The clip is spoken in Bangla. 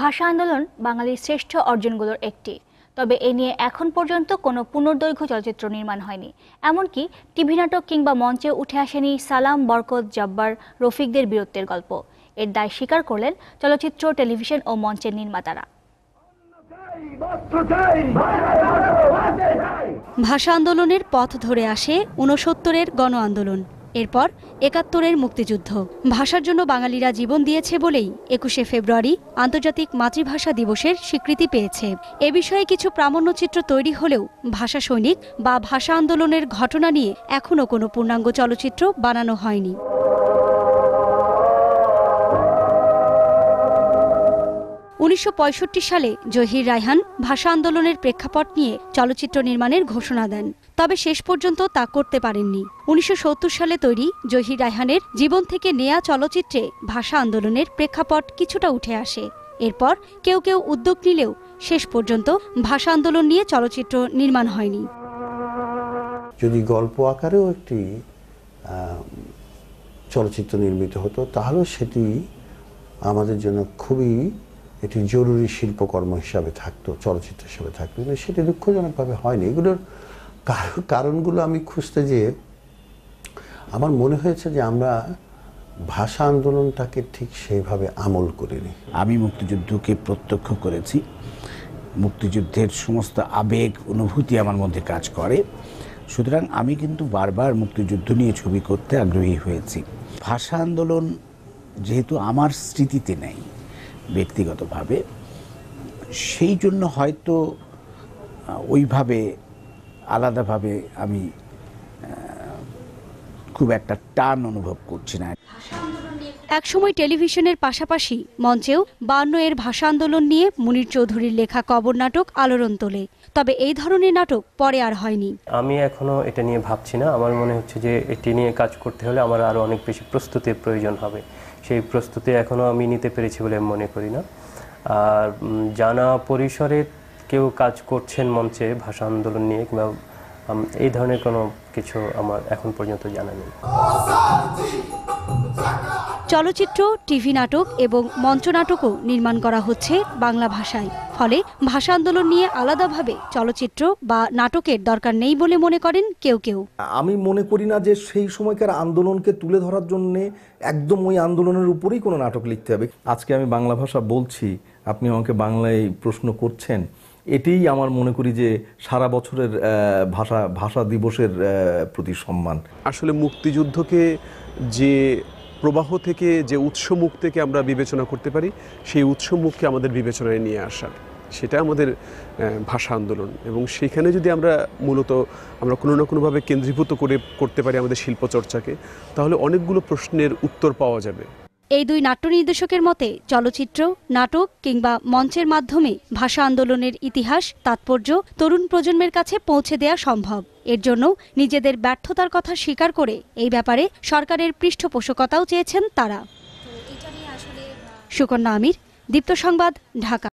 ভাষা আন্দোলন বাঙালির শ্রেষ্ঠ অর্জনগুলোর একটি তবে এ নিয়ে এখন পর্যন্ত কোনো পুনর্দৈর্ঘ্য চলচ্চিত্র নির্মাণ হয়নি এমনকি টিভি নাটক কিংবা মঞ্চে উঠে আসেনি সালাম বরকত জব্বার রফিকদের বীরত্বের গল্প এর দায় স্বীকার করলেন চলচ্চিত্র টেলিভিশন ও মঞ্চের নির্মাতারা ভাষা আন্দোলনের পথ ধরে আসে ঊনসত্তরের গণ আন্দোলন এরপর একাত্তরের মুক্তিযুদ্ধ ভাষার জন্য বাঙালিরা জীবন দিয়েছে বলেই একুশে ফেব্রুয়ারি আন্তর্জাতিক মাতৃভাষা দিবসের স্বীকৃতি পেয়েছে এ বিষয়ে কিছু প্রামাণ্যচিত্র তৈরি হলেও ভাষা সৈনিক বা ভাষা আন্দোলনের ঘটনা নিয়ে এখনও কোনো পূর্ণাঙ্গ চলচ্চিত্র বানানো হয়নি উনিশশো সালে জহির রায়হান ভাষা আন্দোলনের প্রেক্ষাপট নিয়ে চলচ্চিত্র নির্মাণের ঘোষণা দেন তবে শেষ পর্যন্ত তা করতে পারেননি উনিশশো সালে তৈরি জহির রায়হানের জীবন থেকে নেয়া চলচ্চিত্রে ভাষা আন্দোলনের প্রেক্ষাপট কিছুটা উঠে আসে এরপর কেউ কেউ উদ্যোগ নিলেও শেষ পর্যন্ত ভাষা আন্দোলন নিয়ে চলচ্চিত্র নির্মাণ হয়নি যদি গল্প আকারেও একটি চলচ্চিত্র নির্মিত হতো তাহলেও সেটি আমাদের জন্য খুবই এটি জরুরি শিল্পকর্ম হিসাবে থাকতো চলচ্চিত্র হিসাবে থাকতো কিন্তু সেটি দুঃখজনকভাবে হয়নি এগুলোর কারণগুলো আমি খুঁজতে যেয়ে আমার মনে হয়েছে যে আমরা ভাষা আন্দোলনটাকে ঠিক সেইভাবে আমল করিনি আমি মুক্তিযুদ্ধকে প্রত্যক্ষ করেছি মুক্তিযুদ্ধের সমস্ত আবেগ অনুভূতি আমার মধ্যে কাজ করে সুতরাং আমি কিন্তু বারবার মুক্তিযুদ্ধ নিয়ে ছবি করতে আগ্রহী হয়েছি ভাষা আন্দোলন যেহেতু আমার স্মৃতিতে নেই ব্যক্তিগতভাবে সেই জন্য হয়তো ওইভাবে আলাদাভাবে আমি খুব একটা টান অনুভব করছি না একসময় টেলিভিশনের পাশাপাশি মঞ্চেও বান্ন এর ভাষা আন্দোলন নিয়ে মুনির চৌধুরীর লেখা কবর নাটক আলোড়ন তোলে তবে এই ধরনের নাটক পরে আর হয়নি আমি এখনো এটা নিয়ে ভাবছি না আমার মনে হচ্ছে যে এটি নিয়ে কাজ করতে হলে আমার আরও অনেক বেশি প্রস্তুতির প্রয়োজন হবে সেই প্রস্তুতি এখনও আমি নিতে পেরেছি বলে মনে করি না আর জানা পরিসরে কেউ কাজ করছেন মঞ্চে ভাষা আন্দোলন নিয়ে কিংবা এই ধরনের কোনো কিছু আমার এখন পর্যন্ত জানা নেই চলচ্চিত্র টিভি নাটক এবং মঞ্চনাটকও নির্মাণ করা হচ্ছে বাংলা ভাষায় ফলে ভাষা আন্দোলন নিয়ে আলাদাভাবে চলচ্চিত্র বা নাটকের দরকার নেই বলে মনে করেন কেউ কেউ আমি মনে করি না যে সেই সময়কার আন্দোলনকে তুলে ধরার জন্য একদম ওই আন্দোলনের উপরেই কোনো নাটক লিখতে হবে আজকে আমি বাংলা ভাষা বলছি আপনি আমাকে বাংলায় প্রশ্ন করছেন এটিই আমার মনে করি যে সারা বছরের ভাষা ভাষা দিবসের প্রতি সম্মান আসলে মুক্তিযুদ্ধকে যে প্রবাহ থেকে যে উৎসমুখ থেকে আমরা বিবেচনা করতে পারি সেই উৎসমুখকে আমাদের বিবেচনায় নিয়ে আসার সেটা আমাদের ভাষা আন্দোলন এবং সেখানে যদি আমরা মূলত আমরা কোনো না কোনোভাবে কেন্দ্রীভূত করে করতে পারি আমাদের শিল্পচর্চাকে তাহলে অনেকগুলো প্রশ্নের উত্তর পাওয়া যাবে এই দুই নাট্য নির্দেশকের মতে চলচ্চিত্র নাটক কিংবা মঞ্চের মাধ্যমে ভাষা আন্দোলনের ইতিহাস তাৎপর্য তরুণ প্রজন্মের কাছে পৌঁছে দেয়া সম্ভব এর জন্য নিজেদের ব্যর্থতার কথা স্বীকার করে এই ব্যাপারে সরকারের পৃষ্ঠপোষকতাও চেয়েছেন তারা সুকন্যা আমির দীপ্ত সংবাদ ঢাকা